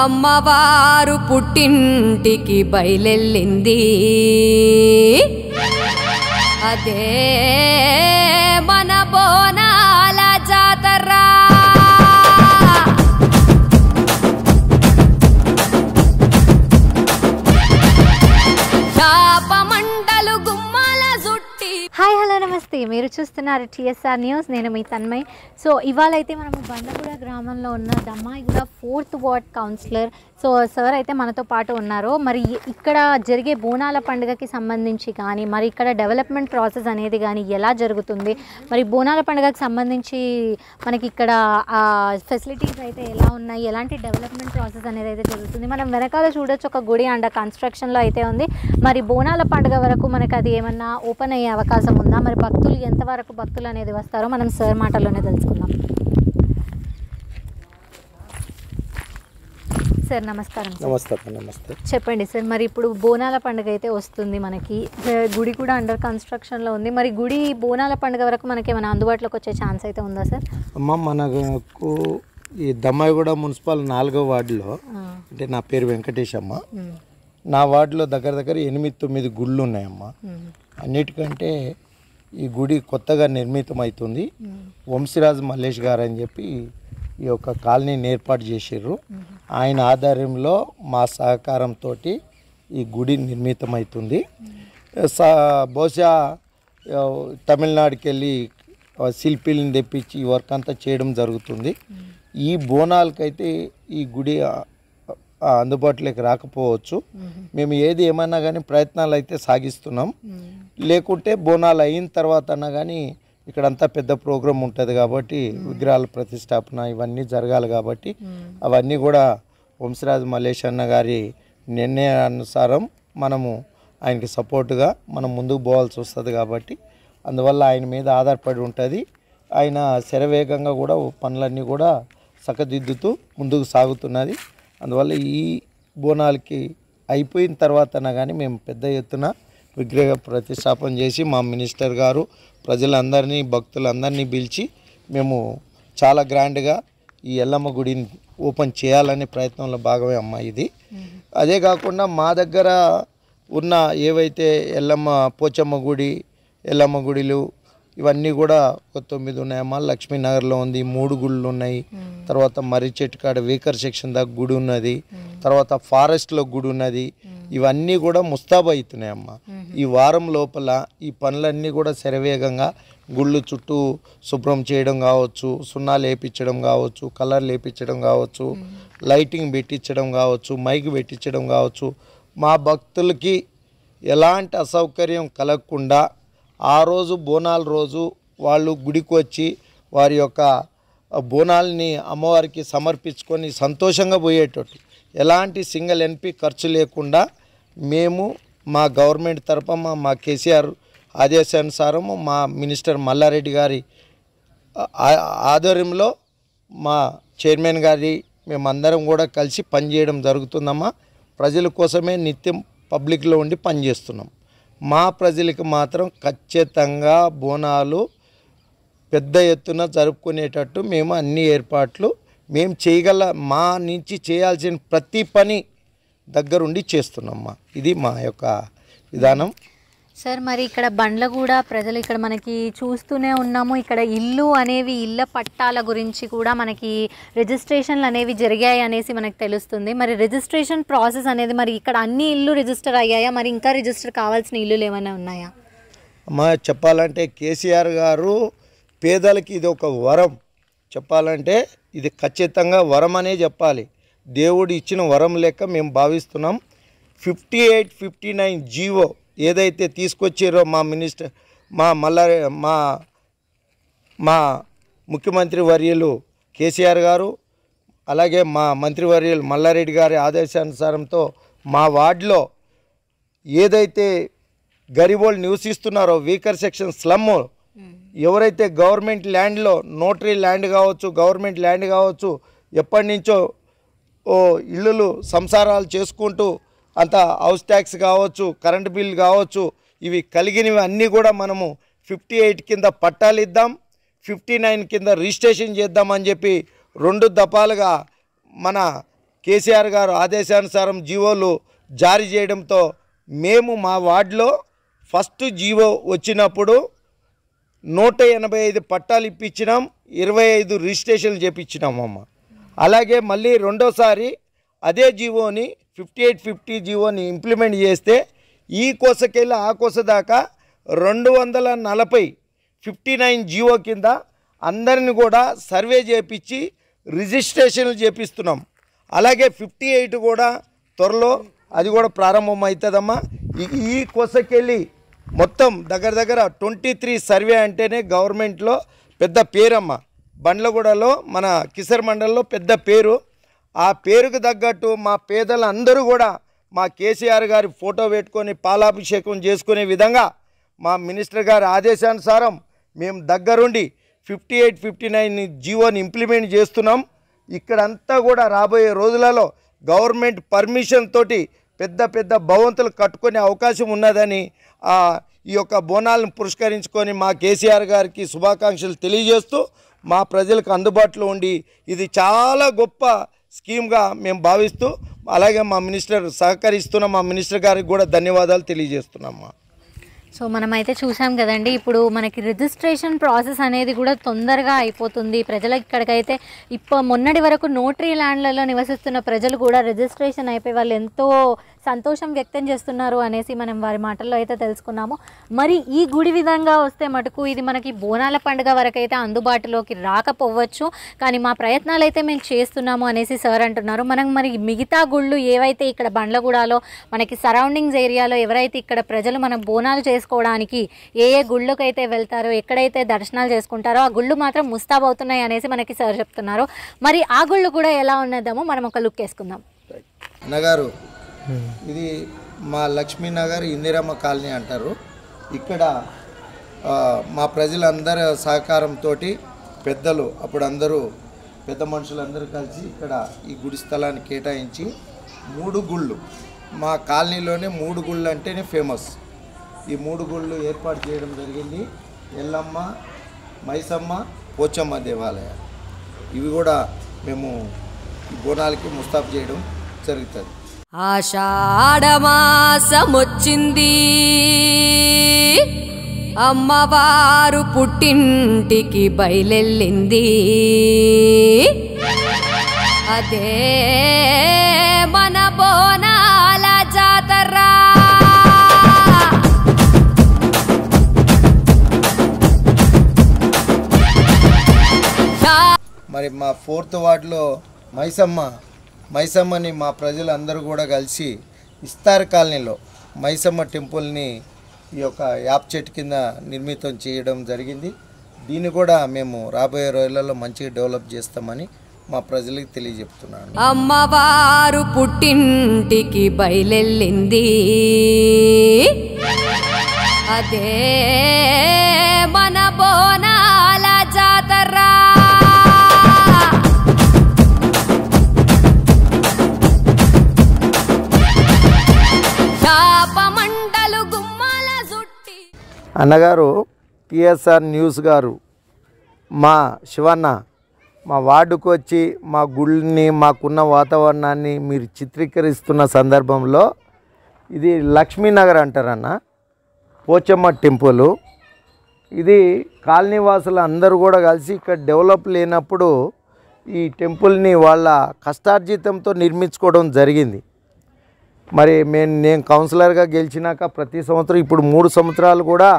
అమ్మవారు పుట్టింటికి బయలెళ్ళింది అదే మన బోనాల జాతర గుమ్మాల జుట్టి హాయ్ హలో నమస్తే మీరు చూస్తున్నారు టీఎస్ఆర్ న్యూస్ నేను మీ తన్మయ్ సో ఇవాళైతే మనము బండగూడ గ్రామంలో ఉన్న కూడా fourth ward councillor so sir అయితే మనతో పాటు ఉన్నారు మరి ఇక్కడ జరిగే బోనాల పండుగకి సంబంధించి కానీ మరి ఇక్కడ డెవలప్మెంట్ ప్రాసెస్ అనేది కానీ ఎలా జరుగుతుంది మరి బోనాల పండుగకి సంబంధించి మనకి ఇక్కడ ఫెసిలిటీస్ అయితే ఎలా ఉన్నాయి ఎలాంటి డెవలప్మెంట్ ప్రాసెస్ అనేది అయితే జరుగుతుంది మనం వెనకాల చూడొచ్చు ఒక గుడి అండ్ కన్స్ట్రక్షన్లో అయితే ఉంది మరి బోనాల పండుగ వరకు మనకు అది ఏమన్నా ఓపెన్ అయ్యే అవకాశం ఉందా మరి భక్తులు ఎంతవరకు భక్తులు అనేది వస్తారో మనం సార్ మాటల్లోనే తెలుసుకుందాం సార్ నమస్కారం నమస్తే నమస్తే చెప్పండి సార్ మరి ఇప్పుడు బోనాల పండుగ అయితే వస్తుంది మనకి గుడి కూడా అండర్ కన్స్ట్రక్షన్లో ఉంది మరి గుడి బోనాల పండుగ వరకు మనకి ఏమైనా అందుబాటులోకి వచ్చే ఛాన్స్ అయితే ఉందా సార్ అమ్మ మనకు ఈ దమ్మాయిగూడ మున్సిపల్ నాలుగో వార్డులో అంటే నా పేరు వెంకటేష్ అమ్మ నా వార్డులో దగ్గర దగ్గర ఎనిమిది తొమ్మిది గుళ్ళు ఉన్నాయమ్మా అన్నిటికంటే ఈ గుడి కొత్తగా నిర్మితమవుతుంది వంశీరాజు మల్లేష్ గారు అని చెప్పి ఈ యొక్క కాలనీని ఏర్పాటు చేసారు ఆయన ఆధ్వర్యంలో మా సహకారంతో ఈ గుడి నిర్మితమవుతుంది సా బహుశా తమిళనాడుకి వెళ్ళి శిల్పీలను తెప్పించి ఈ వర్క్ అంతా చేయడం జరుగుతుంది ఈ బోనాలకైతే ఈ గుడి అందుబాటులోకి రాకపోవచ్చు మేము ఏది ఏమైనా కానీ ప్రయత్నాలు అయితే సాగిస్తున్నాం లేకుంటే బోనాలు అయిన తర్వాత అన్నా కానీ ఇక్కడంతా పెద్ద ప్రోగ్రాం ఉంటుంది కాబట్టి విగ్రహాల ప్రతిష్టాపన ఇవన్నీ జరగాలి కాబట్టి అవన్నీ కూడా వంశరాజు మలేష్ అన్న గారి నిర్ణయానుసారం మనము ఆయనకి సపోర్టుగా మనం ముందుకు పోవాల్సి వస్తుంది కాబట్టి అందువల్ల ఆయన మీద ఆధారపడి ఉంటుంది ఆయన శరవేగంగా కూడా పనులన్నీ కూడా సక్కదిద్దుతూ ముందుకు సాగుతున్నది అందువల్ల ఈ బోనాలకి అయిపోయిన తర్వాతన కానీ మేము పెద్ద ఎత్తున విగ్రహ ప్రతిష్టాపన చేసి మా మినిస్టర్ గారు ప్రజలందరినీ భక్తులందరినీ పిలిచి మేము చాలా గ్రాండ్గా ఈ ఎల్లమ్మ గుడిని ఓపెన్ చేయాలనే ప్రయత్నంలో భాగమే అమ్మ ఇది అదే కాకుండా మా దగ్గర ఉన్న ఏవైతే ఎల్లమ్మ పోచమ్మ గుడి ఎల్లమ్మ గుడిలు ఇవన్నీ కూడా ఒక తొమ్మిది ఉన్నాయమ్మా లక్ష్మీనగర్లో ఉంది మూడు గుళ్ళు ఉన్నాయి తర్వాత మర్రి చెట్టు కాడ వీకర్ సెక్షన్ దాకా గుడి ఉన్నది తర్వాత ఫారెస్ట్లో గుడి ఉన్నది ఇవన్నీ కూడా ముస్తాబ్ అమ్మ ఈ వారం లోపల ఈ పనులన్నీ కూడా శరవేగంగా గుళ్ళు చుట్టూ శుభ్రం చేయడం కావచ్చు సున్నా లేపించడం కావచ్చు కలర్ లేపించడం కావచ్చు లైటింగ్ పెట్టించడం కావచ్చు మైక్ పెట్టించడం కావచ్చు మా భక్తులకి ఎలాంటి అసౌకర్యం కలగకుండా ఆ రోజు బోనాల రోజు వాళ్ళు గుడికి వచ్చి వారి యొక్క బోనాల్ని అమ్మవారికి సమర్పించుకొని సంతోషంగా పోయేటట్టు ఎలాంటి సింగిల్ ఎన్పి ఖర్చు లేకుండా మేము మా గవర్నమెంట్ తరఫున మా కేసీఆర్ ఆదేశానుసారము మా మినిస్టర్ మల్లారెడ్డి గారి ఆధ్వర్యంలో మా చైర్మన్ గారి మేమందరం కూడా కలిసి పనిచేయడం జరుగుతుందమ్మా ప్రజల కోసమే నిత్యం పబ్లిక్లో ఉండి పనిచేస్తున్నాం మా ప్రజలకు మాత్రం ఖచ్చితంగా బోనాలు పెద్ద ఎత్తున జరుపుకునేటట్టు మేము అన్ని ఏర్పాట్లు మేము చేయగల మా నుంచి చేయాల్సిన ప్రతి పని దగ్గరుండి చేస్తున్నాం ఇది మా యొక్క విధానం సార్ మరి ఇక్కడ బండ్ల కూడా ప్రజలు ఇక్కడ మనకి చూస్తూనే ఉన్నాము ఇక్కడ ఇల్లు అనేవి ఇళ్ళ పట్టాల గురించి కూడా మనకి రిజిస్ట్రేషన్లు అనేవి జరిగాయి అనేసి మనకు తెలుస్తుంది మరి రిజిస్ట్రేషన్ ప్రాసెస్ అనేది మరి ఇక్కడ అన్ని ఇల్లు రిజిస్టర్ అయ్యాయా మరి ఇంకా రిజిస్టర్ కావాల్సిన ఇల్లులు ఏమైనా ఉన్నాయా మా చెప్పాలంటే కేసీఆర్ గారు పేదలకి ఇది ఒక వరం చెప్పాలంటే ఇది ఖచ్చితంగా వరం అనే చెప్పాలి దేవుడు ఇచ్చిన వరం లెక్క మేము భావిస్తున్నాం fifty eight fifty nine GO ఏదైతే తీసుకొచ్చారో మా మినిస్టర్ మా మల్ల మా మా ముఖ్యమంత్రి వర్యులు కేసీఆర్ గారు అలాగే మా మంత్రివర్యులు మల్లారెడ్డి గారి ఆదేశానుసారంతో మా వార్డులో ఏదైతే గరిబోళ్ళు నివసిస్తున్నారో వీకర్ సెక్షన్ స్లమ్ ఎవరైతే గవర్నమెంట్ ల్యాండ్లో నోటరీ ల్యాండ్ కావచ్చు గవర్నమెంట్ ల్యాండ్ కావచ్చు ఎప్పటి నుంచో ఇళ్ళు సంసారాలు చేసుకుంటూ అంత హౌస్ ట్యాక్స్ కావచ్చు కరెంటు బిల్ కావచ్చు ఇవి కలిగినవి అన్నీ కూడా మనము ఫిఫ్టీ ఎయిట్ కింద పట్టాలు ఇద్దాం ఫిఫ్టీ నైన్ కింద రిజిస్ట్రేషన్ చేద్దామని చెప్పి రెండు దఫాలుగా మన కేసీఆర్ గారు ఆదేశానుసారం జీవోలు జారీ చేయడంతో మేము మా వార్డులో ఫస్ట్ జీవో వచ్చినప్పుడు నూట ఎనభై ఐదు పట్టాలు ఇప్పించినాం ఇరవై ఐదు రిజిస్ట్రేషన్లు అమ్మ అలాగే మళ్ళీ రెండోసారి అదే జీవోని ఫిఫ్టీ ఎయిట్ ఫిఫ్టీ జీవోని ఇంప్లిమెంట్ చేస్తే ఈ కోసకెళ్ళి ఆ కోస దాకా రెండు వందల నలభై ఫిఫ్టీ నైన్ జీవో కింద అందరిని కూడా సర్వే చేపించి రిజిస్ట్రేషన్లు చేపిస్తున్నాం అలాగే ఫిఫ్టీ ఎయిట్ కూడా త్వరలో అది కూడా ప్రారంభం అవుతుందమ్మా ఈ కోసకెళ్ళి మొత్తం దగ్గర దగ్గర ట్వంటీ త్రీ సర్వే అంటేనే గవర్నమెంట్లో పెద్ద పేరమ్మ బండ్లగూడలో మన కిసర్ మండల్లో పెద్ద పేరు ఆ పేరుకు తగ్గట్టు మా పేదలందరూ కూడా మా కేసీఆర్ గారి ఫోటో పెట్టుకొని పాలాభిషేకం చేసుకునే విధంగా మా మినిస్టర్ గారి ఆదేశానుసారం మేము దగ్గరుండి ఫిఫ్టీ ఎయిట్ ఫిఫ్టీ నైన్ జీవోని ఇంప్లిమెంట్ చేస్తున్నాం ఇక్కడంతా కూడా రాబోయే రోజులలో గవర్నమెంట్ పర్మిషన్ తోటి పెద్ద పెద్ద భవంతులు కట్టుకునే అవకాశం ఉన్నదని ఈ యొక్క బోనాలను పురస్కరించుకొని మా కేసీఆర్ గారికి శుభాకాంక్షలు తెలియజేస్తూ మా ప్రజలకు అందుబాటులో ఉండి ఇది చాలా గొప్ప స్కీమ్గా మేము భావిస్తూ అలాగే మా మినిస్టర్ సహకరిస్తున్న మా మినిస్టర్ గారికి కూడా ధన్యవాదాలు తెలియజేస్తున్నామ్మా సో మనమైతే చూసాం కదండి ఇప్పుడు మనకి రిజిస్ట్రేషన్ ప్రాసెస్ అనేది కూడా తొందరగా అయిపోతుంది ప్రజలకు ఇక్కడికైతే ఇప్ప మొన్నటి వరకు నోటరీ ల్యాండ్లలో నివసిస్తున్న ప్రజలు కూడా రిజిస్ట్రేషన్ అయిపోయి వాళ్ళు ఎంతో సంతోషం వ్యక్తం చేస్తున్నారు అనేసి మనం వారి మాటల్లో అయితే తెలుసుకున్నాము మరి ఈ గుడి విధంగా వస్తే మటుకు ఇది మనకి బోనాల పండుగ వరకైతే అందుబాటులోకి రాకపోవచ్చు కానీ మా ప్రయత్నాలు అయితే మేము చేస్తున్నాము అనేసి సార్ అంటున్నారు మనం మరి మిగతా గుళ్ళు ఏవైతే ఇక్కడ బండ్లగూడలో మనకి సరౌండింగ్స్ ఏరియాలో ఎవరైతే ఇక్కడ ప్రజలు మనం బోనాలు చేసుకోవడానికి ఏ ఏ గుళ్ళకైతే వెళ్తారో ఎక్కడైతే దర్శనాలు చేసుకుంటారో ఆ గుళ్ళు మాత్రం ముస్తాబ్ అవుతున్నాయి అనేసి మనకి సార్ చెప్తున్నారు మరి ఆ గుళ్ళు కూడా ఎలా ఉన్నదామో మనం ఒక లుక్ వేసుకుందాం అన్నగారు Hmm. ఇది మా లక్ష్మీనగర్ ఇందిరమ్మ కాలనీ అంటారు ఇక్కడ మా ప్రజలందరి సహకారంతో పెద్దలు అప్పుడు అందరూ పెద్ద మనుషులందరూ కలిసి ఇక్కడ ఈ గుడి స్థలాన్ని కేటాయించి మూడు గుళ్ళు మా కాలనీలోనే మూడు గుళ్ళు అంటేనే ఫేమస్ ఈ మూడు గుళ్ళు ఏర్పాటు చేయడం జరిగింది ఎల్లమ్మ మైసమ్మ పోచమ్మ దేవాలయాలు ఇవి కూడా మేము బోనాలకి ముస్తాఫ్ చేయడం జరుగుతుంది ఆషాఢమాసమొచ్చింది అమ్మవారు పుట్టింటికి బయలెళ్ళింది అదే మన బోనాల జాతర మరి మా ఫోర్త్ వార్డులో మైసమ్మ మైసమ్మని మా ప్రజలందరూ కూడా కలిసి ఇస్తార్ కాలనీలో మైసమ్మ టెంపుల్ని ఈ యొక్క యాప్ చెట్టు కింద నిర్మితం చేయడం జరిగింది దీన్ని కూడా మేము రాబోయే రోజులలో మంచిగా డెవలప్ చేస్తామని మా ప్రజలకు తెలియజెప్తున్నాను అమ్మవారు పుట్టింటికి బయలెళ్ళింది అదే అన్నగారు పిఎస్ఆర్ న్యూస్ గారు మా శివన్న మా వార్డుకు వచ్చి మా గుళ్ళని మాకున్న వాతావరణాన్ని మీరు చిత్రీకరిస్తున్న సందర్భంలో ఇది లక్ష్మీనగర్ అంటారన్న పోచమ్మ టెంపుల్ ఇది కాలనీవాసులు అందరూ కూడా కలిసి ఇక్కడ డెవలప్ లేనప్పుడు ఈ టెంపుల్ని వాళ్ళ కష్టార్జితంతో నిర్మించుకోవడం జరిగింది మరి మేము నేను కౌన్సిలర్గా గెలిచినాక ప్రతి సంవత్సరం ఇప్పుడు మూడు సంవత్సరాలు కూడా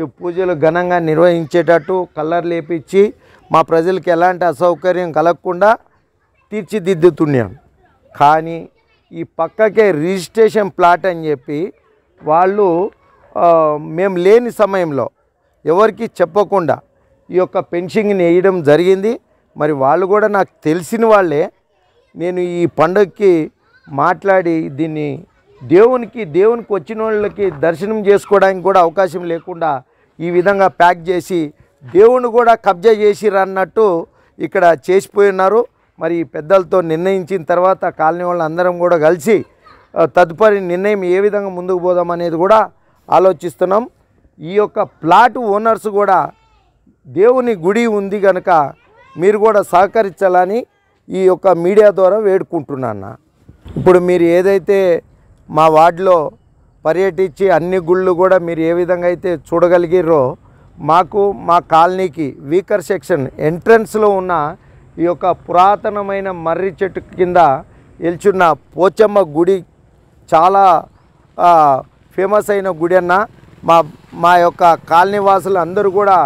ఈ పూజలు ఘనంగా నిర్వహించేటట్టు కలర్ లేపించి మా ప్రజలకు ఎలాంటి అసౌకర్యం కలగకుండా తీర్చిదిద్దుతున్నాం కానీ ఈ పక్కకే రిజిస్ట్రేషన్ ప్లాట్ అని చెప్పి వాళ్ళు మేము లేని సమయంలో ఎవరికి చెప్పకుండా ఈ యొక్క పెన్షింగ్ని వేయడం జరిగింది మరి వాళ్ళు కూడా నాకు తెలిసిన వాళ్ళే నేను ఈ పండుగకి మాట్లాడి దీన్ని దేవునికి దేవునికి వచ్చిన వాళ్ళకి దర్శనం చేసుకోవడానికి కూడా అవకాశం లేకుండా ఈ విధంగా ప్యాక్ చేసి దేవుని కూడా కబ్జా చేసి రన్నట్టు ఇక్కడ చేసిపోయి ఉన్నారు మరి పెద్దలతో నిర్ణయించిన తర్వాత కాలనీ వాళ్ళందరం కూడా కలిసి తదుపరి నిర్ణయం ఏ విధంగా ముందుకు పోదాం అనేది కూడా ఆలోచిస్తున్నాం ఈ యొక్క ప్లాట్ ఓనర్స్ కూడా దేవుని గుడి ఉంది కనుక మీరు కూడా సహకరించాలని ఈ యొక్క మీడియా ద్వారా వేడుకుంటున్నాను ఇప్పుడు మీరు ఏదైతే మా వార్డులో పర్యటించి అన్ని గుళ్ళు కూడా మీరు ఏ విధంగా అయితే చూడగలిగిరో మాకు మా కాలనీకి వీకర్ సెక్షన్ ఎంట్రన్స్లో ఉన్న ఈ యొక్క పురాతనమైన మర్రి చెట్టు కింద ఎల్చున్న పోచమ్మ గుడి చాలా ఫేమస్ అయిన గుడి అన్న మా మా యొక్క కాలనీ వాసులు అందరూ కూడా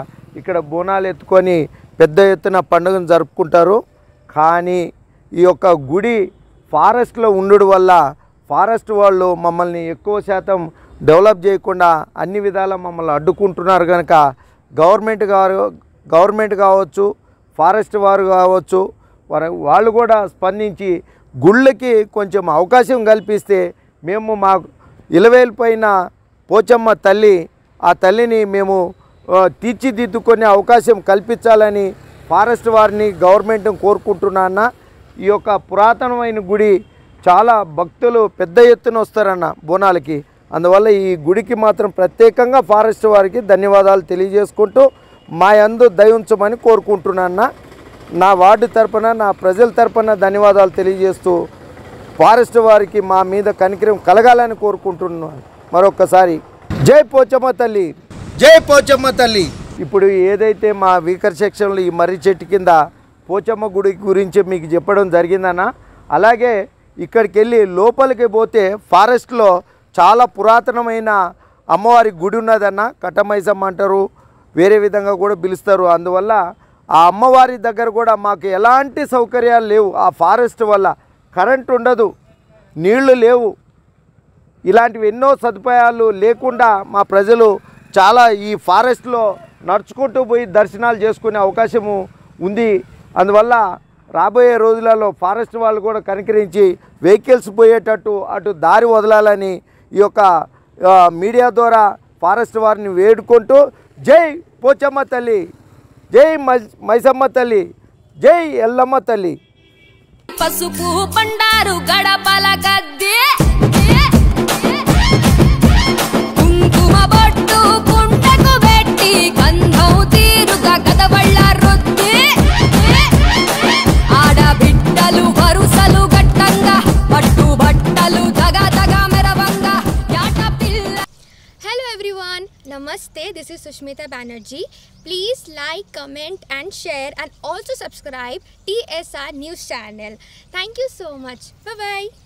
ఇక్కడ బోనాలు ఎత్తుకొని పెద్ద ఎత్తున పండుగను జరుపుకుంటారు కానీ ఈ యొక్క గుడి ఫారెస్ట్లో ఉండడం వల్ల ఫారెస్ట్ వాళ్ళు మమ్మల్ని ఎక్కువ శాతం డెవలప్ చేయకుండా అన్ని విధాల మమ్మల్ని అడ్డుకుంటున్నారు కనుక గవర్నమెంట్ గారు గవర్నమెంట్ కావచ్చు ఫారెస్ట్ వారు కావచ్చు వాళ్ళు కూడా స్పందించి గుళ్ళకి కొంచెం అవకాశం కల్పిస్తే మేము మా ఇలవేలిపోయిన పోచమ్మ తల్లి ఆ తల్లిని మేము తీర్చిదిద్దుకునే అవకాశం కల్పించాలని ఫారెస్ట్ వారిని గవర్నమెంట్ని కోరుకుంటున్నా ఈ యొక్క పురాతనమైన గుడి చాలా భక్తులు పెద్ద ఎత్తున వస్తారన్న బోనాలకి అందువల్ల ఈ గుడికి మాత్రం ప్రత్యేకంగా ఫారెస్ట్ వారికి ధన్యవాదాలు తెలియజేసుకుంటూ మా అందు దయించమని కోరుకుంటున్నాన్న నా వార్డు తరపున నా ప్రజల తరపున ధన్యవాదాలు తెలియజేస్తూ ఫారెస్ట్ వారికి మా మీద కనికరం కలగాలని కోరుకుంటున్నాను మరొకసారి జై పోచమ్మ తల్లి జై పోచమ్మ తల్లి ఇప్పుడు ఏదైతే మా వీకర్ సెక్షన్లో ఈ మర్రి చెట్టు కింద పోచమ్మ గుడి గురించి మీకు చెప్పడం జరిగిందన్న అలాగే ఇక్కడికి వెళ్ళి లోపలికి పోతే ఫారెస్ట్లో చాలా పురాతనమైన అమ్మవారి గుడి ఉన్నదన్న కట్టమైజమ్మ అంటారు వేరే విధంగా కూడా పిలుస్తారు అందువల్ల ఆ అమ్మవారి దగ్గర కూడా మాకు ఎలాంటి సౌకర్యాలు లేవు ఆ ఫారెస్ట్ వల్ల కరెంట్ ఉండదు నీళ్లు లేవు ఇలాంటివి ఎన్నో సదుపాయాలు లేకుండా మా ప్రజలు చాలా ఈ ఫారెస్ట్లో నడుచుకుంటూ పోయి దర్శనాలు చేసుకునే అవకాశము ఉంది అందువల్ల రాబోయే రోజులలో ఫారెస్ట్ వాళ్ళు కూడా కనికరించి వెహికల్స్ పోయేటట్టు అటు దారి వదలాలని ఈ యొక్క మీడియా ద్వారా ఫారెస్ట్ వారిని వేడుకుంటూ జై పోచమ్మ తల్లి జై మైసమ్మ తల్లి జై ఎల్లమ్మ తల్లి పసుపు పండారు గడపల గద్దే this is Sushmita Banerjee please like comment and share and also subscribe T S R news channel thank you so much bye bye